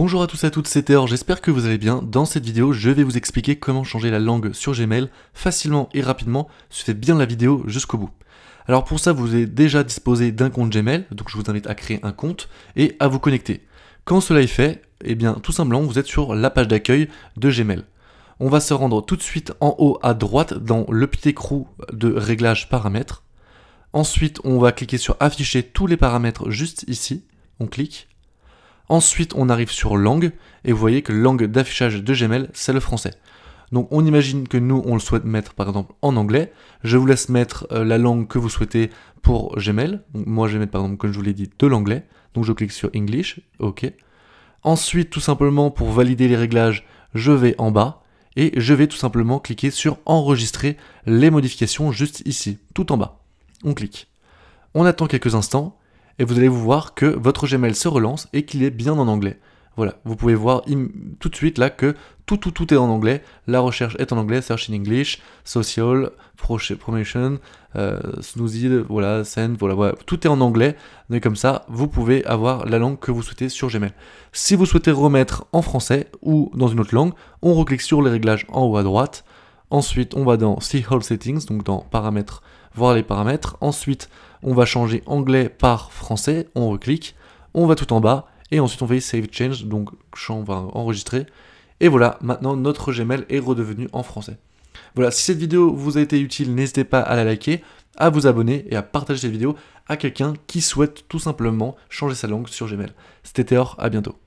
Bonjour à tous et à toutes, c'est Théor, j'espère que vous allez bien. Dans cette vidéo, je vais vous expliquer comment changer la langue sur Gmail facilement et rapidement. Suivez bien la vidéo jusqu'au bout. Alors pour ça, vous avez déjà disposé d'un compte Gmail, donc je vous invite à créer un compte et à vous connecter. Quand cela est fait, et eh bien tout simplement, vous êtes sur la page d'accueil de Gmail. On va se rendre tout de suite en haut à droite dans le petit écrou de réglage paramètres. Ensuite, on va cliquer sur afficher tous les paramètres juste ici. On clique Ensuite, on arrive sur langue, et vous voyez que langue d'affichage de Gmail, c'est le français. Donc on imagine que nous, on le souhaite mettre par exemple en anglais. Je vous laisse mettre euh, la langue que vous souhaitez pour Gmail. Donc, moi, je vais mettre par exemple, comme je vous l'ai dit, de l'anglais. Donc je clique sur English, OK. Ensuite, tout simplement, pour valider les réglages, je vais en bas et je vais tout simplement cliquer sur enregistrer les modifications juste ici, tout en bas. On clique. On attend quelques instants et vous allez vous voir que votre Gmail se relance et qu'il est bien en anglais. Voilà, vous pouvez voir tout de suite là que tout, tout est en anglais. La recherche est en anglais, search in English, social, promotion, euh, voilà, send, voilà, voilà, tout est en anglais. Mais comme ça, vous pouvez avoir la langue que vous souhaitez sur Gmail. Si vous souhaitez remettre en français ou dans une autre langue, on reclique sur les réglages en haut à droite. Ensuite, on va dans See All Settings, donc dans Paramètres, voir les paramètres. Ensuite, on va changer anglais par français, on reclique, on va tout en bas, et ensuite on fait Save Change, donc on va enregistrer. Et voilà, maintenant notre Gmail est redevenu en français. Voilà, si cette vidéo vous a été utile, n'hésitez pas à la liker, à vous abonner et à partager cette vidéo à quelqu'un qui souhaite tout simplement changer sa langue sur Gmail. C'était Théor, à bientôt.